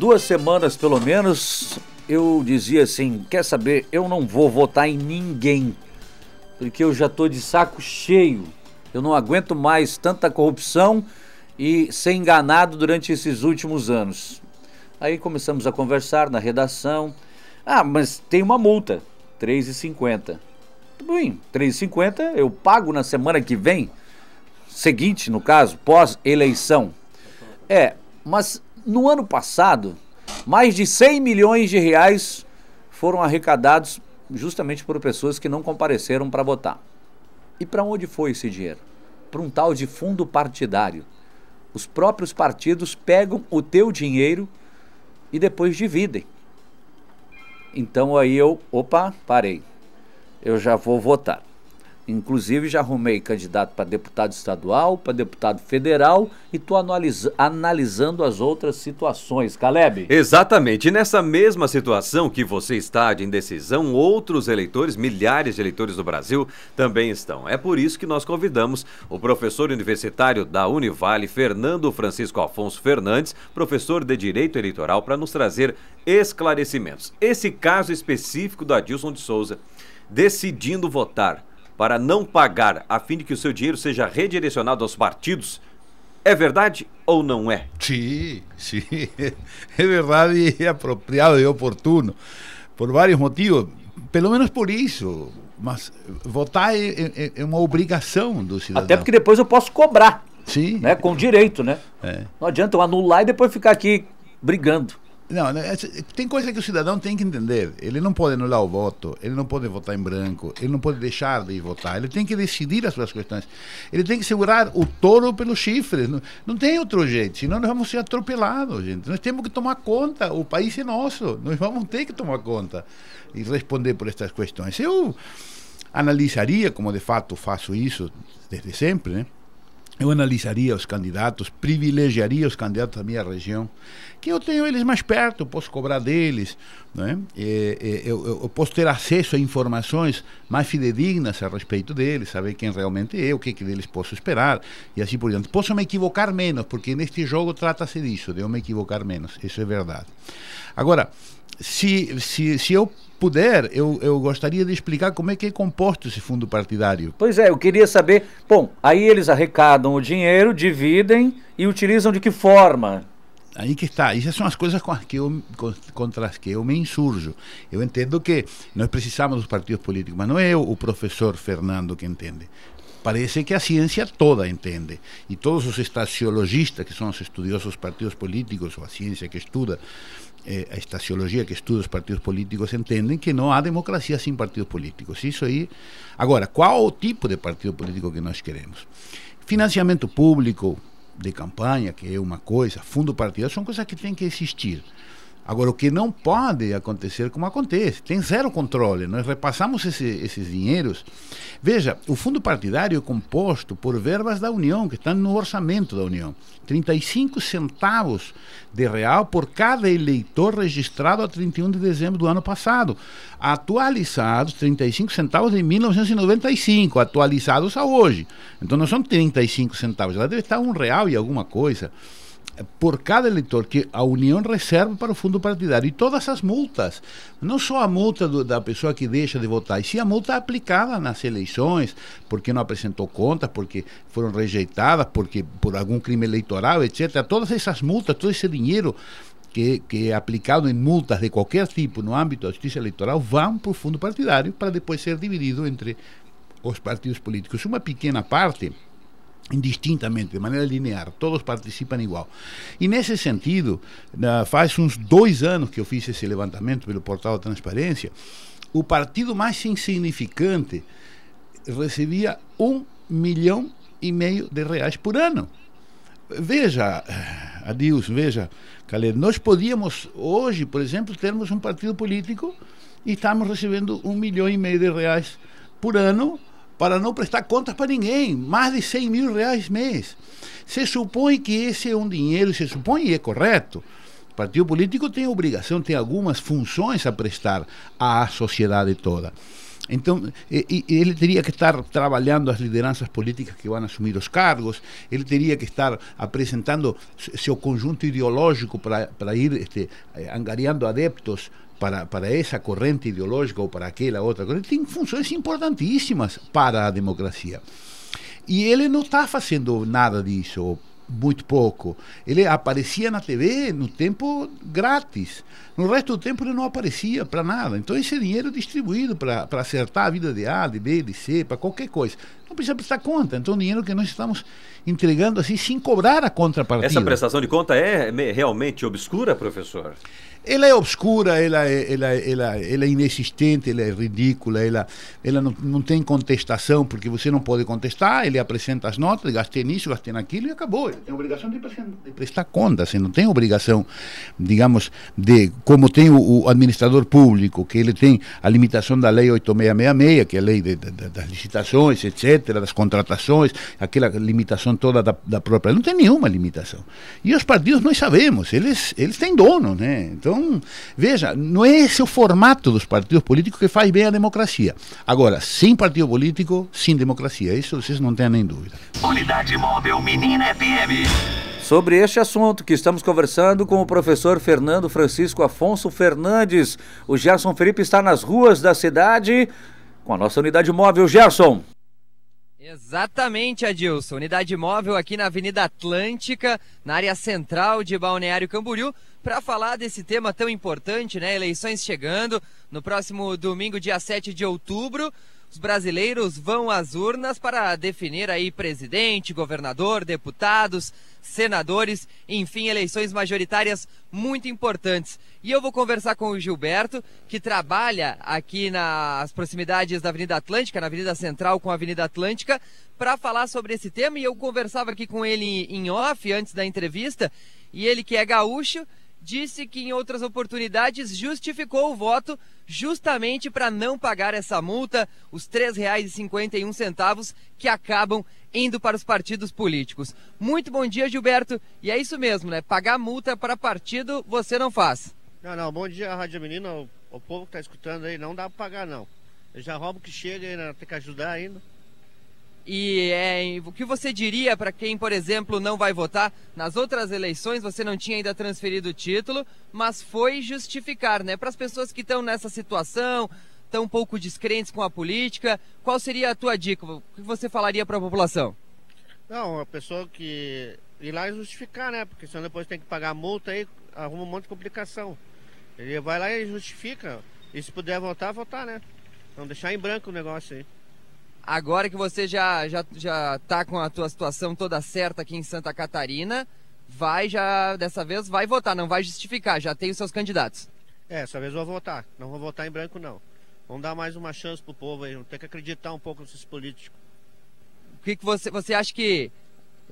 duas semanas pelo menos, eu dizia assim: quer saber, eu não vou votar em ninguém, porque eu já estou de saco cheio. Eu não aguento mais tanta corrupção e ser enganado durante esses últimos anos. Aí começamos a conversar na redação. Ah, mas tem uma multa, R$ 3,50. Tudo bem, R$ 3,50 eu pago na semana que vem, seguinte, no caso, pós-eleição. É, mas no ano passado, mais de 100 milhões de reais foram arrecadados justamente por pessoas que não compareceram para votar. E para onde foi esse dinheiro? Para um tal de fundo partidário. Os próprios partidos pegam o teu dinheiro e depois dividem. Então aí eu, opa, parei. Eu já vou votar. Inclusive já arrumei candidato para deputado estadual, para deputado federal e estou analisando as outras situações. Caleb? Exatamente. E nessa mesma situação que você está de indecisão, outros eleitores, milhares de eleitores do Brasil, também estão. É por isso que nós convidamos o professor universitário da Univale, Fernando Francisco Afonso Fernandes, professor de Direito Eleitoral, para nos trazer esclarecimentos. Esse caso específico do Adilson de Souza decidindo votar para não pagar, a fim de que o seu dinheiro seja redirecionado aos partidos. É verdade ou não é? Sim, sim. É verdade e é apropriado e oportuno. Por vários motivos. Pelo menos por isso. Mas votar é, é, é, é uma obrigação do cidadão. Até porque depois eu posso cobrar. Sim. Né, com direito, né? É. Não adianta eu anular e depois ficar aqui brigando. Não, né, tem coisa que o cidadão tem que entender. Ele não pode anular o voto, ele não pode votar em branco, ele não pode deixar de votar, ele tem que decidir as suas questões. Ele tem que segurar o touro pelos chifres. Não, não tem outro jeito, senão nós vamos ser atropelados, gente. Nós temos que tomar conta, o país é nosso, nós vamos ter que tomar conta e responder por estas questões. Eu analisaria, como de fato faço isso desde sempre, né? eu analisaria os candidatos, privilegiaria os candidatos da minha região, que eu tenho eles mais perto, posso cobrar deles, né? E, eu, eu, posso ter acesso a informações mais fidedignas a respeito deles, saber quem realmente é, o que, que deles posso esperar e assim por diante. Posso me equivocar menos, porque neste jogo trata-se disso, de eu me equivocar menos, isso é verdade. Agora, se, se, se eu puder, eu, eu gostaria de explicar como é que é composto esse fundo partidário. Pois é, eu queria saber. Bom, aí eles arrecadam o dinheiro, dividem e utilizam de que forma? Aí que está. Essas são as coisas com as que eu, contra as que eu me insurjo. Eu entendo que nós precisamos dos partidos políticos, mas não é eu, o professor Fernando que entende parece que a ciência toda entende. E todos os estaciologistas, que são os estudiosos partidos políticos, ou a ciência que estuda, eh, a estaciologia que estuda os partidos políticos, entendem que não há democracia sem partidos políticos. Isso aí. Agora, qual o tipo de partido político que nós queremos? Financiamento público de campanha, que é uma coisa, fundo partidário, são coisas que têm que existir. Agora, o que não pode acontecer, é como acontece, tem zero controle. Nós repassamos esse, esses dinheiros. Veja, o fundo partidário é composto por verbas da União, que estão no orçamento da União. 35 centavos de real por cada eleitor registrado a 31 de dezembro do ano passado. Atualizados, 35 centavos de 1995, atualizados a hoje. Então, não são 35 centavos, ela deve estar um real e alguma coisa por cada eleitor que a União reserva para o fundo partidário. E todas as multas, não só a multa do, da pessoa que deixa de votar, e sim a multa aplicada nas eleições, porque não apresentou contas, porque foram rejeitadas, porque por algum crime eleitoral, etc. Todas essas multas, todo esse dinheiro que, que é aplicado em multas de qualquer tipo no âmbito da justiça eleitoral, vão para o fundo partidário para depois ser dividido entre os partidos políticos. Uma pequena parte indistintamente, de maneira linear, todos participam igual. E nesse sentido, faz uns dois anos que eu fiz esse levantamento pelo portal da Transparência, o partido mais insignificante recebia um milhão e meio de reais por ano. Veja, adeus, veja, Calé, nós podíamos hoje, por exemplo, termos um partido político e estamos recebendo um milhão e meio de reais por ano para não prestar contas para ninguém, mais de 100 mil reais mês. Se supõe que esse é um dinheiro, se supõe e é correto. O partido político tem obrigação, tem algumas funções a prestar à sociedade toda. Então, ele teria que estar trabalhando as lideranças políticas que vão assumir os cargos, ele teria que estar apresentando seu conjunto ideológico para, para ir este, eh, angariando adeptos para, para essa corrente ideológica ou para aquela outra corrente, tem funções importantíssimas para a democracia. E ele não está fazendo nada disso, muito pouco. Ele aparecia na TV no tempo grátis. No resto do tempo ele não aparecia para nada. Então esse dinheiro é distribuído para acertar a vida de A, de B, de C, para qualquer coisa. Não precisa prestar conta. Então dinheiro que nós estamos entregando assim sem cobrar a contrapartida. Essa prestação de conta é realmente obscura, professor? Ela é obscura, ela é, ela, é, ela, é, ela é inexistente, ela é ridícula, ela, ela não, não tem contestação, porque você não pode contestar, ele apresenta as notas, gastei nisso, gastei naquilo e acabou. Ele tem obrigação de, de prestar conta, você não tem obrigação, digamos, de como tem o, o, administrador público, que ele tem a limitação da lei 8666, que é a lei de, de, das licitações, etc., das contratações, aquela limitação toda da, da própria. Não tem nenhuma limitação. E os partidos nós sabemos, eles, eles têm dono, né? Então, então, veja, não é esse o formato dos partidos políticos que faz bem à democracia. Agora, sem partido político, sem democracia. Isso vocês não têm nem dúvida. Unidade móvel Menina FM. Sobre este assunto que estamos conversando com o professor Fernando Francisco Afonso Fernandes. O Gerson Felipe está nas ruas da cidade com a nossa unidade móvel, Gerson. Exatamente, Adilson. Unidade móvel aqui na Avenida Atlântica, na área central de Balneário Camboriú, para falar desse tema tão importante, né? Eleições chegando no próximo domingo, dia 7 de outubro. Os brasileiros vão às urnas para definir aí presidente, governador, deputados, senadores, enfim, eleições majoritárias muito importantes. E eu vou conversar com o Gilberto, que trabalha aqui nas proximidades da Avenida Atlântica, na Avenida Central com a Avenida Atlântica, para falar sobre esse tema. E eu conversava aqui com ele em off antes da entrevista, e ele que é gaúcho disse que em outras oportunidades justificou o voto justamente para não pagar essa multa, os R$ 3,51 que acabam indo para os partidos políticos. Muito bom dia, Gilberto. E é isso mesmo, né? Pagar multa para partido você não faz. Não, não. Bom dia, Rádio Menina. O, o povo que está escutando aí não dá para pagar, não. Eu já roubo que chega, ainda né? tem que ajudar ainda. E é, o que você diria para quem, por exemplo, não vai votar? Nas outras eleições você não tinha ainda transferido o título, mas foi justificar, né? Para as pessoas que estão nessa situação, tão pouco descrentes com a política, qual seria a tua dica? O que você falaria para a população? Não, a pessoa que ir lá e justificar, né? Porque senão depois tem que pagar multa aí, arruma um monte de complicação. Ele vai lá e justifica. E se puder votar, votar, né? Não deixar em branco o negócio aí. Agora que você já já já tá com a tua situação toda certa aqui em Santa Catarina, vai já dessa vez vai votar, não vai justificar, já tem os seus candidatos. É, dessa vez vou votar, não vou votar em branco não. Vamos dar mais uma chance pro povo aí, tem que acreditar um pouco nesses políticos. O que, que você você acha que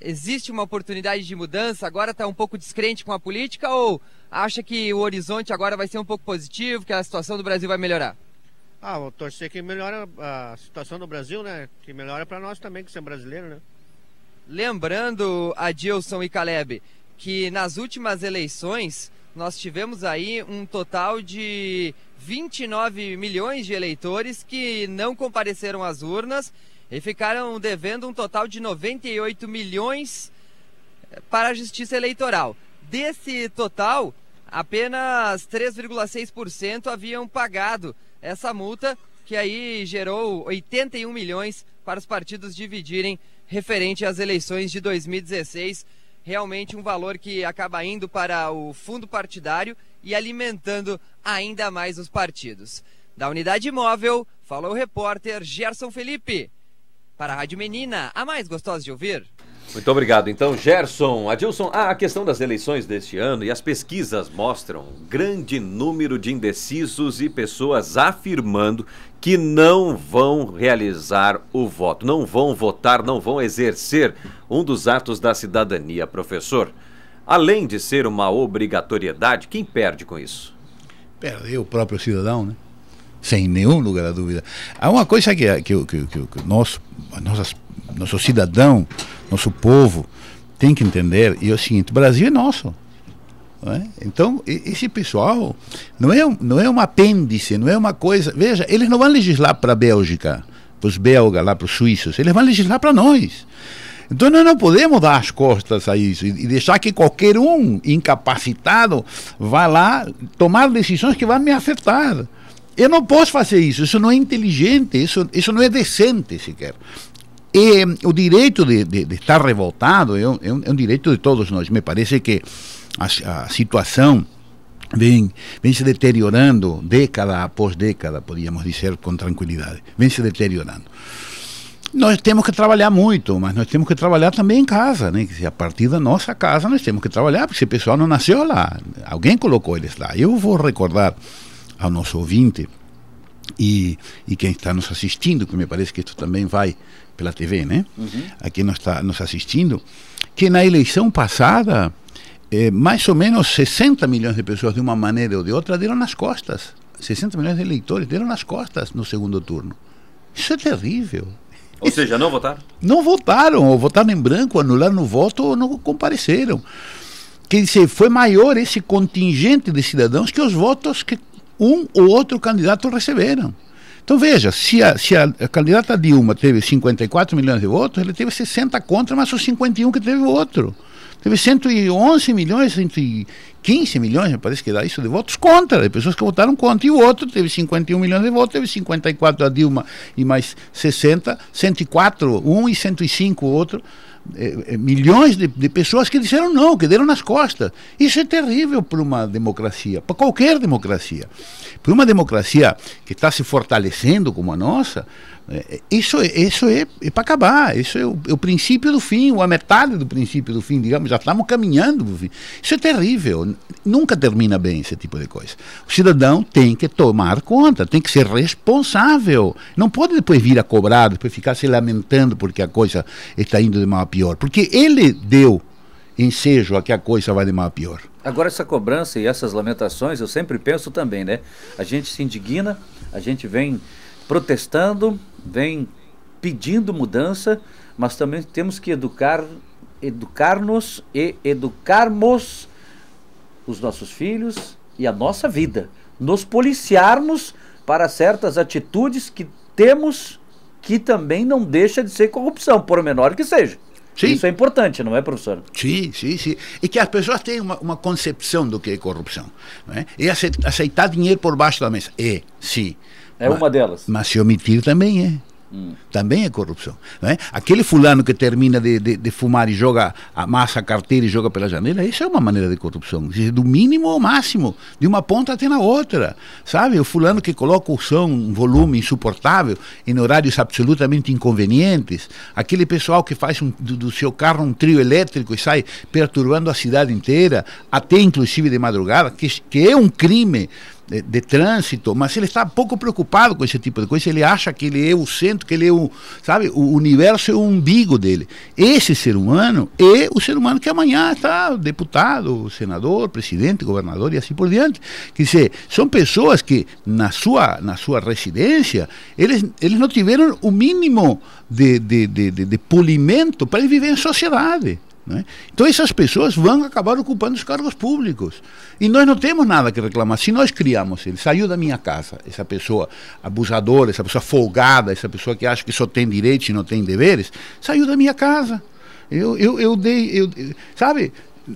existe uma oportunidade de mudança? Agora está um pouco descrente com a política ou acha que o horizonte agora vai ser um pouco positivo, que a situação do Brasil vai melhorar? Ah, vou torcer que melhora a situação do Brasil, né? Que melhora para nós também, que somos brasileiros, né? Lembrando, Adilson e Caleb, que nas últimas eleições nós tivemos aí um total de 29 milhões de eleitores que não compareceram às urnas e ficaram devendo um total de 98 milhões eh, para a Justiça Eleitoral. Desse total, apenas 3,6% haviam pagado essa multa que aí gerou 81 milhões para os partidos dividirem referente às eleições de 2016. Realmente um valor que acaba indo para o fundo partidário e alimentando ainda mais os partidos. Da unidade móvel, falou o repórter Gerson Felipe. Para a Rádio Menina, a mais gostosa de ouvir. Muito obrigado. Então, Gerson, Adilson, ah, a questão das eleições deste ano e as pesquisas mostram grande número de indecisos e pessoas afirmando que não vão realizar o voto, não vão votar, não vão exercer um dos atos da cidadania, professor. Além de ser uma obrigatoriedade, quem perde com isso? Perde o próprio cidadão, né? sem nenhum lugar da dúvida. Há uma coisa que, que, que, que, que nosso, nosso cidadão, nosso povo tem que entender, e é o seguinte, o Brasil é nosso. É? Então, esse pessoal não é, não é um apêndice, não é uma coisa. Veja, eles não vão legislar para a Bélgica, para os belgas, lá para os suíços, eles vão legislar para nós. Então, nós não podemos dar as costas a isso e deixar que qualquer um incapacitado vá lá tomar decisões que vão me afetar. Eu não posso fazer isso, isso não é inteligente, isso, isso não é decente sequer. E, hum, o direito de, de, de estar revoltado é, é um, é um, direito de todos nós. Me parece que a, a situação vem, vem se deteriorando década após década, podíamos dizer com tranquilidade. Vem se deteriorando. Nós temos que trabalhar muito, mas nós temos que trabalhar também em casa, né? A partir da nossa casa nós temos que trabalhar, porque esse pessoal não nasceu lá. Alguém colocou eles lá. Eu vou recordar ao nosso ouvinte e, e quem está nos assistindo, que me parece que isso também vai pela TV, né? Uhum. A quem nos está nos assistindo, que na eleição passada, eh, mais ou menos 60 milhões de pessoas, de uma maneira ou de outra, deram nas costas. 60 milhões de eleitores deram nas costas no segundo turno. Isso é terrível. Ou seja, não votaram? Não votaram, ou votaram em branco, anularam o voto ou não compareceram. Quer dizer, foi maior esse contingente de cidadãos que os votos que um ou outro candidato receberam. Então veja, se a, se a candidata Dilma teve 54 milhões de votos, ele teve 60 contra, mas os 51 que teve o outro. Teve 111 milhões, 115 milhões, parece que dá isso, de votos contra, de pessoas que votaram contra. E o outro teve 51 milhões de votos, teve 54 a Dilma e mais 60, 104 um e 105 o outro. É, é, milhões de, de, pessoas que disseram não, que deram nas costas. Isso é terrível para uma democracia, para qualquer democracia. Para uma democracia que está se fortalecendo como a nossa, é, isso, isso é, é para acabar. Isso é o, é o, princípio do fim, ou a metade do princípio do fim, digamos. Já estamos caminhando para o fim. Isso é terrível. Nunca termina bem esse tipo de coisa. O cidadão tem que tomar conta, tem que ser responsável. Não pode depois vir a cobrar, depois ficar se lamentando porque a coisa está indo de mal a pior. Porque ele deu ensejo a que a coisa vai de mal a pior. Agora, essa cobrança e essas lamentações, eu sempre penso também, né? A gente se indigna, a gente vem protestando, vem pedindo mudança, mas também temos que educar, educar-nos e educarmos os nossos filhos e a nossa vida, nos policiarmos para certas atitudes que temos que também não deixa de ser corrupção, por menor que seja. Isso é importante, não é, professor? Sim, sim, sim. E que as pessoas têm uma, uma concepção do que é corrupção. Não é? E aceitar dinheiro por baixo da mesa. É, sim. É mas, uma delas. Mas se omitir também é. Hum. Também é corrupção. Né? Aquele fulano que termina de, de, de, fumar e joga, amassa a carteira e joga pela janela, isso é uma maneira de corrupção. É do mínimo ao máximo, de uma ponta até na outra. Sabe? O fulano que coloca o som, um volume insuportável, em horários absolutamente inconvenientes. Aquele pessoal que faz um, do, do, seu carro um trio elétrico e sai perturbando a cidade inteira, até inclusive de madrugada, que, que é um crime de, de, trânsito, mas ele está pouco preocupado com esse tipo de coisa. Ele acha que ele é o centro, que ele é o, sabe, o universo é o umbigo dele. Esse ser humano é o ser humano que amanhã está deputado, senador, presidente, governador e assim por diante. Quer dizer, são pessoas que na sua, na sua residência eles, eles não tiveram o mínimo de, de, de, de, de polimento para viver em sociedade. Né? Então essas pessoas vão acabar ocupando os cargos públicos. E nós não temos nada que reclamar. Se nós criamos ele, saiu da minha casa, essa pessoa abusadora, essa pessoa folgada, essa pessoa que acha que só tem direitos e não tem deveres, saiu da minha casa. Eu, eu, eu dei. Eu, sabe?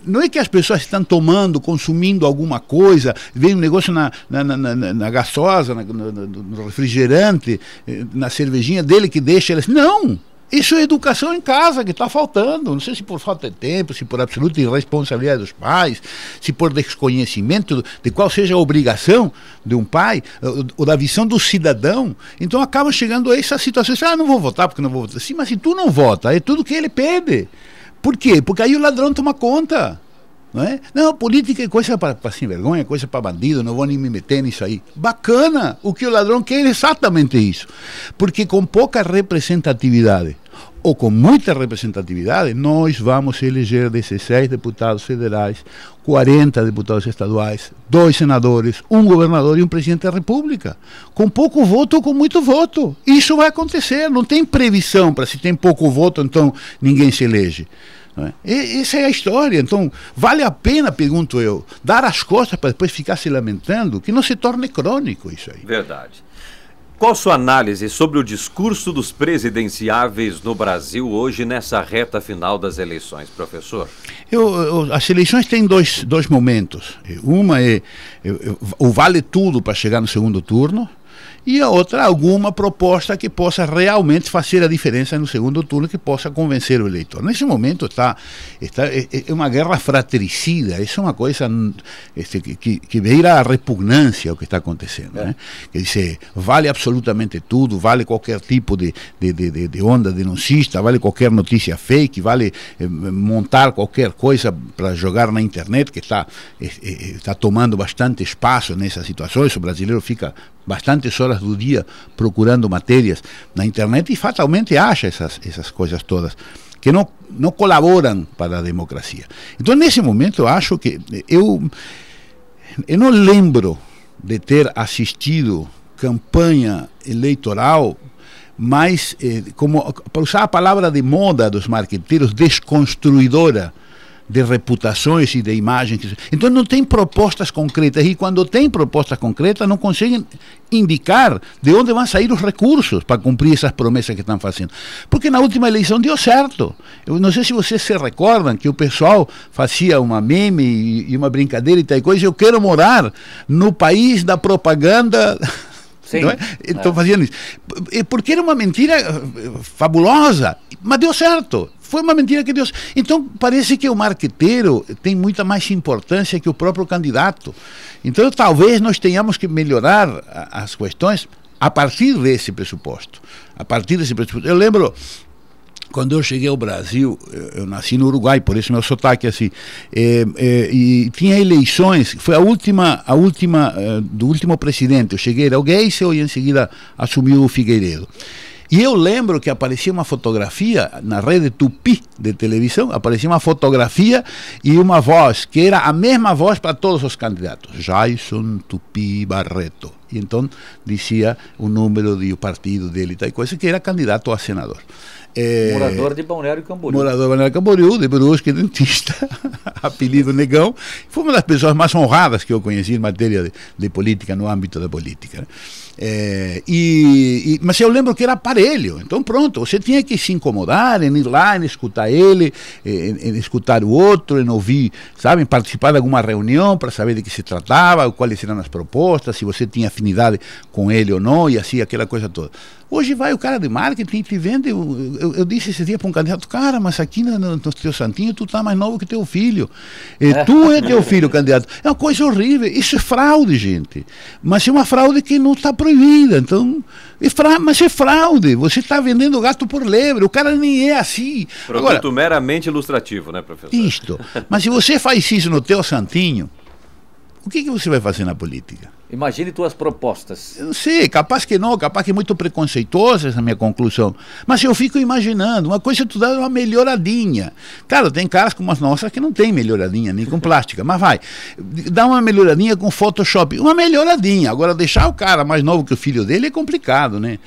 Não é que as pessoas estão tomando, consumindo alguma coisa, vem um negócio na, na, na, na gasosa, no refrigerante, eh, na cervejinha dele que deixa elas. Não! Isso é educação em casa que está faltando. Não sei se por falta de tempo, se por absoluta irresponsabilidade dos pais, se por desconhecimento de qual seja a obrigação de um pai, eh, ou da visão do cidadão. Então acabam chegando a essas situações. Ah, não vou votar porque não vou votar. Sim, mas se tu não vota, é tudo que ele pede. Por quê? Porque aí o ladrão toma conta. Não, é? não, política é coisa para sem vergonha, coisa para bandido, não vou nem me meter nisso aí. Bacana! O que o ladrão quer é exatamente isso. Porque com pouca representatividade ou com muita representatividade, nós vamos eleger 16 deputados federais, 40 deputados estaduais, dois senadores, um governador e um presidente da República. Com pouco voto ou com muito voto. Isso vai acontecer, não tem previsão para se tem pouco voto, então ninguém se elege. É? Essa é a história. Então, vale a pena, pergunto eu, dar as costas para depois ficar se lamentando, que não se torne crônico isso aí. Verdade. Qual sua análise sobre o discurso dos presidenciáveis no Brasil hoje, nessa reta final das eleições, professor? Eu, eu, as eleições têm dois, dois momentos. Uma é o vale tudo para chegar no segundo turno, e a outra, alguma proposta que possa realmente fazer a diferença no segundo turno, que possa convencer o eleitor. Nesse momento está, está é, é uma guerra fratricida, isso é uma coisa este, que, que beira a repugnância o que está acontecendo. É. Né? Quer dizer, vale absolutamente tudo, vale qualquer tipo de, de, de, de onda denuncista, vale qualquer notícia fake, vale eh, montar qualquer coisa para jogar na internet, que está, eh, eh está tomando bastante espaço nessas situações, o brasileiro fica bastantes horas do dia procurando matérias na internet e fatalmente acha essas, essas coisas todas que não, não colaboram para a democracia. Então, nesse momento, eu acho que. Eu, eu não lembro de ter assistido campanha eleitoral mais, eh, como, para usar a palavra de moda dos marqueteiros, desconstruidora de reputações e de imagens. Então não tem propostas concretas e quando tem propostas concretas não conseguem indicar de onde vão sair os recursos para cumprir essas promessas que estão fazendo. Porque na última eleição deu certo. Eu não sei se vocês se recordam que o pessoal fazia uma meme e uma brincadeira e tal coisa. Eu quero morar no país da propaganda é? Estou é. fazendo isso. Porque era uma mentira eh, fabulosa, mas deu certo foi uma mentira que Deus. Então, parece que o marqueteiro tem muita mais importância que o próprio candidato. Então, talvez nós tenhamos que melhorar as questões a partir desse pressuposto. A partir desse pressuposto. Eu lembro quando eu cheguei ao Brasil, eu, nasci no Uruguai, por isso meu sotaque é assim, é, é, e tinha eleições, foi a última, a última eh, do último presidente, eu cheguei, era o Geisel e em seguida assumiu o Figueiredo. E eu lembro que aparecia uma fotografia na rede Tupi de televisão, aparecia uma fotografia e uma voz, que era a mesma voz para todos os candidatos. Jason Tupi Barreto e então dizia o número de o partido dele e tal coisa, que era candidato a senador. É, morador de Balneário Camboriú. Morador de Balneário Camboriú, de Brusque, dentista, apelido Negão. Foi uma das pessoas mais honradas que eu conheci em matéria de, de política, no âmbito da política. Né? É, e, e, mas eu lembro que era aparelho, então pronto, você tinha que se incomodar em ir lá, em escutar ele, em, em escutar o outro, em ouvir, sabe, em participar de alguma reunião para saber de que se tratava, quais eram as propostas, se você tinha afinidade com ele ou não, e assim, aquela coisa toda. Hoje vai o cara de marketing e te vende. Eu, eu, eu disse esse dia para um candidato, cara, mas aqui no, no teu santinho tu tá mais novo que teu filho. E é. tu é teu filho, candidato. É uma coisa horrível. Isso é fraude, gente. Mas é uma fraude que não está proibida. Então, é fra... mas é fraude. Você está vendendo gato por lebre. O cara nem é assim. Produto Agora, meramente ilustrativo, né, professor? Isto. Mas se você faz isso no teu santinho, o que, que você vai fazer na política? Imagine tuas propostas. Sim, capaz que não, capaz que muito preconceituosa essa minha conclusão. Mas eu fico imaginando, uma coisa é tu dá uma melhoradinha. Claro, tem caras como as nossas que não tem melhoradinha, nem com plástica, mas vai. Dá uma melhoradinha com Photoshop, uma melhoradinha. Agora, deixar o cara mais novo que o filho dele é complicado, né?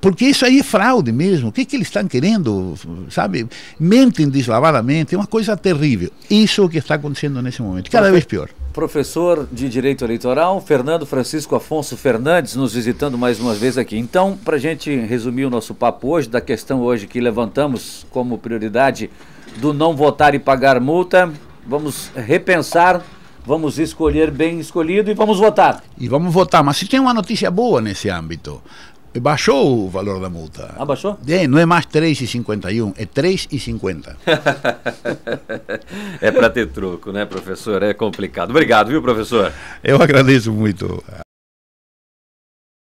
Porque isso aí é fraude mesmo. O que, que eles estão querendo, sabe? Mentem deslavadamente, é uma coisa terrível. Isso é o que está acontecendo nesse momento, cada vez pior professor de Direito Eleitoral, Fernando Francisco Afonso Fernandes, nos visitando mais uma vez aqui. Então, para a gente resumir o nosso papo hoje, da questão hoje que levantamos como prioridade do não votar e pagar multa, vamos repensar vamos escolher bem escolhido e vamos votar. E vamos votar, mas se tem uma notícia boa nesse âmbito, eh, baixou o valor da multa. abaixou ah, É, eh, não é mais 3,51, é 3,50. é para ter troco, né, professor? É complicado. Obrigado, viu, professor? Eu agradeço muito.